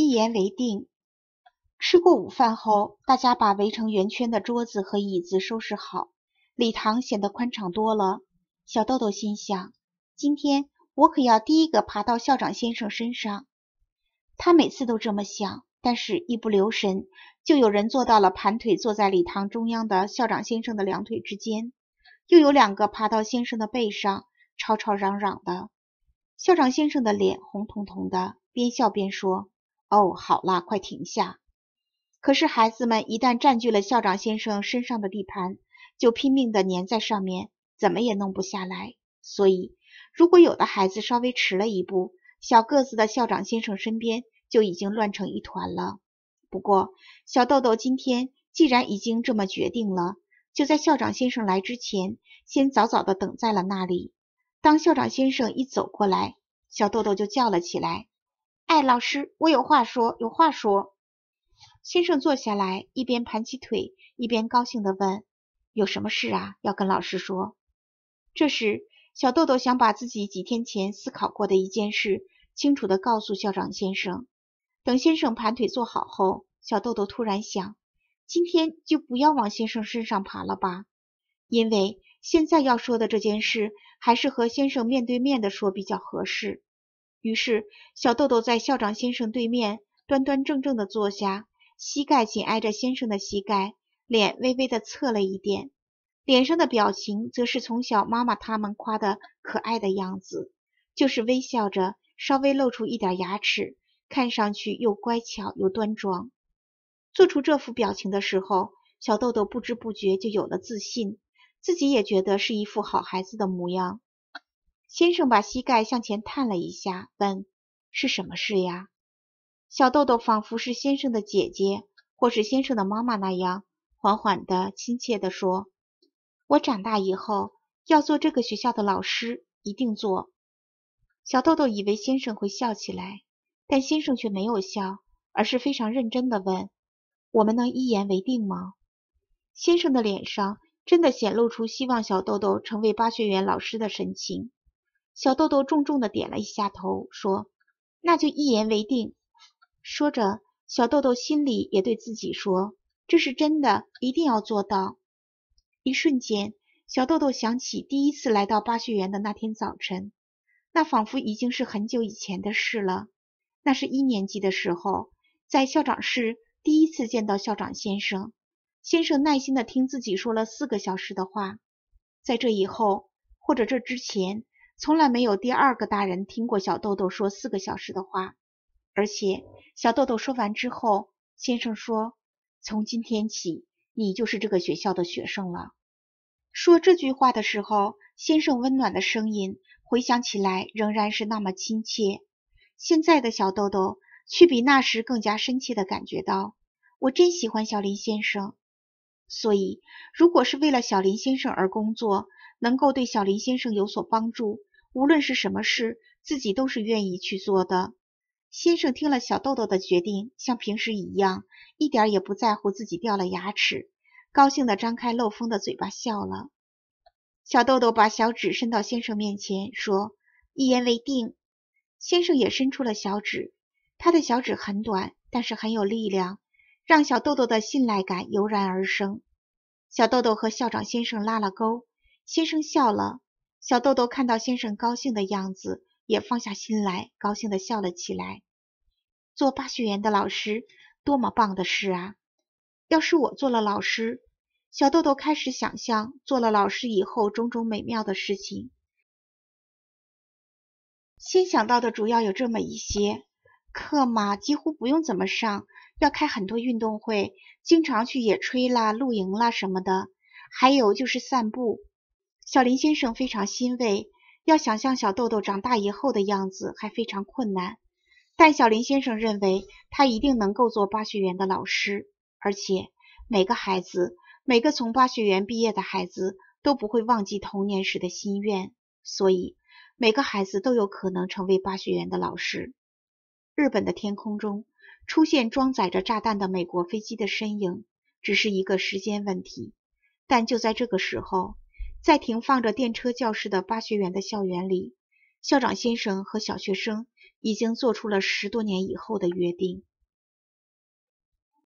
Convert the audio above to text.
一言为定。吃过午饭后，大家把围成圆圈的桌子和椅子收拾好，礼堂显得宽敞多了。小豆豆心想：“今天我可要第一个爬到校长先生身上。”他每次都这么想，但是，一不留神，就有人坐到了盘腿坐在礼堂中央的校长先生的两腿之间，又有两个爬到先生的背上，吵吵嚷嚷的。校长先生的脸红彤彤的，边笑边说。哦，好啦，快停下！可是孩子们一旦占据了校长先生身上的地盘，就拼命的粘在上面，怎么也弄不下来。所以，如果有的孩子稍微迟了一步，小个子的校长先生身边就已经乱成一团了。不过，小豆豆今天既然已经这么决定了，就在校长先生来之前，先早早的等在了那里。当校长先生一走过来，小豆豆就叫了起来。哎，老师，我有话说，有话说。先生坐下来，一边盘起腿，一边高兴地问：“有什么事啊？要跟老师说？”这时，小豆豆想把自己几天前思考过的一件事清楚的告诉校长先生。等先生盘腿坐好后，小豆豆突然想，今天就不要往先生身上爬了吧，因为现在要说的这件事，还是和先生面对面的说比较合适。于是，小豆豆在校长先生对面端端正正的坐下，膝盖紧挨着先生的膝盖，脸微微的侧了一点，脸上的表情则是从小妈妈他们夸的可爱的样子，就是微笑着，稍微露出一点牙齿，看上去又乖巧又端庄。做出这副表情的时候，小豆豆不知不觉就有了自信，自己也觉得是一副好孩子的模样。先生把膝盖向前探了一下，问：“是什么事呀？”小豆豆仿佛是先生的姐姐，或是先生的妈妈那样，缓缓的、亲切的说：“我长大以后要做这个学校的老师，一定做。”小豆豆以为先生会笑起来，但先生却没有笑，而是非常认真的问：“我们能一言为定吗？”先生的脸上真的显露出希望小豆豆成为巴学园老师的神情。小豆豆重重的点了一下头，说：“那就一言为定。”说着，小豆豆心里也对自己说：“这是真的，一定要做到。”一瞬间，小豆豆想起第一次来到巴学园的那天早晨，那仿佛已经是很久以前的事了。那是一年级的时候，在校长室第一次见到校长先生，先生耐心的听自己说了四个小时的话。在这以后，或者这之前。从来没有第二个大人听过小豆豆说四个小时的话，而且小豆豆说完之后，先生说：“从今天起，你就是这个学校的学生了。”说这句话的时候，先生温暖的声音回想起来，仍然是那么亲切。现在的小豆豆却比那时更加深切地感觉到，我真喜欢小林先生。所以，如果是为了小林先生而工作，能够对小林先生有所帮助。无论是什么事，自己都是愿意去做的。先生听了小豆豆的决定，像平时一样，一点也不在乎自己掉了牙齿，高兴的张开漏风的嘴巴笑了。小豆豆把小指伸到先生面前，说：“一言为定。”先生也伸出了小指，他的小指很短，但是很有力量，让小豆豆的信赖感油然而生。小豆豆和校长先生拉了钩，先生笑了。小豆豆看到先生高兴的样子，也放下心来，高兴地笑了起来。做巴学园的老师，多么棒的事啊！要是我做了老师，小豆豆开始想象做了老师以后种种美妙的事情。先想到的主要有这么一些：课嘛几乎不用怎么上，要开很多运动会，经常去野炊啦、露营啦什么的，还有就是散步。小林先生非常欣慰。要想象小豆豆长大以后的样子还非常困难，但小林先生认为他一定能够做巴学园的老师。而且每个孩子，每个从巴学园毕业的孩子都不会忘记童年时的心愿，所以每个孩子都有可能成为巴学园的老师。日本的天空中出现装载着炸弹的美国飞机的身影，只是一个时间问题。但就在这个时候。在停放着电车教室的巴学园的校园里，校长先生和小学生已经做出了十多年以后的约定。